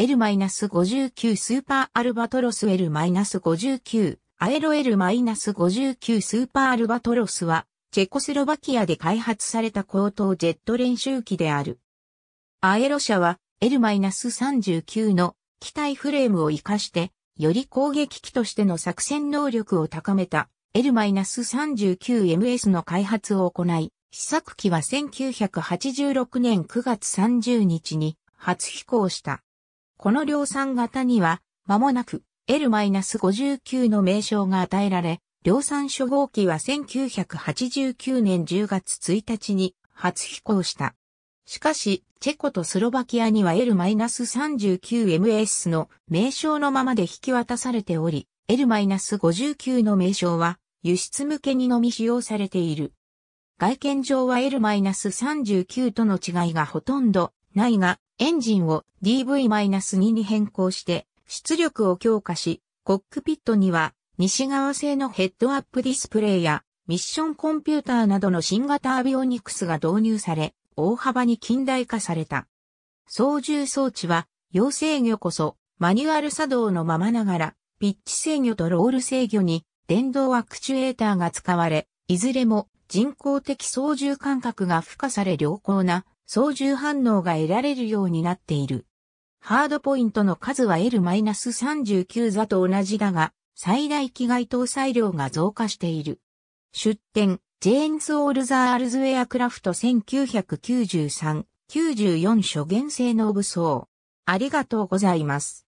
L-59 スーパーアルバトロス L-59 アエロ L-59 スーパーアルバトロスはチェコスロバキアで開発された高等ジェット練習機である。アエロ社は L-39 の機体フレームを活かしてより攻撃機としての作戦能力を高めた L-39MS の開発を行い、試作機は1986年9月30日に初飛行した。この量産型には、間もなく L-59 の名称が与えられ、量産初号機は1989年10月1日に初飛行した。しかし、チェコとスロバキアには L-39MS の名称のままで引き渡されており、L-59 の名称は輸出向けにのみ使用されている。外見上は L-39 との違いがほとんどないが、エンジンを DV-2 に変更して出力を強化し、コックピットには西側製のヘッドアップディスプレイやミッションコンピューターなどの新型アビオニクスが導入され、大幅に近代化された。操縦装置は、要制御こそ、マニュアル作動のままながら、ピッチ制御とロール制御に、電動アクチュエーターが使われ、いずれも人工的操縦感覚が付加され良好な操縦反応が得られるようになっている。ハードポイントの数は L-39 座と同じだが、最大機外搭載量が増加している。出展、ジェーンズ・オールザー・アルズ・エアクラフト1993、94初原性能武装。ありがとうございます。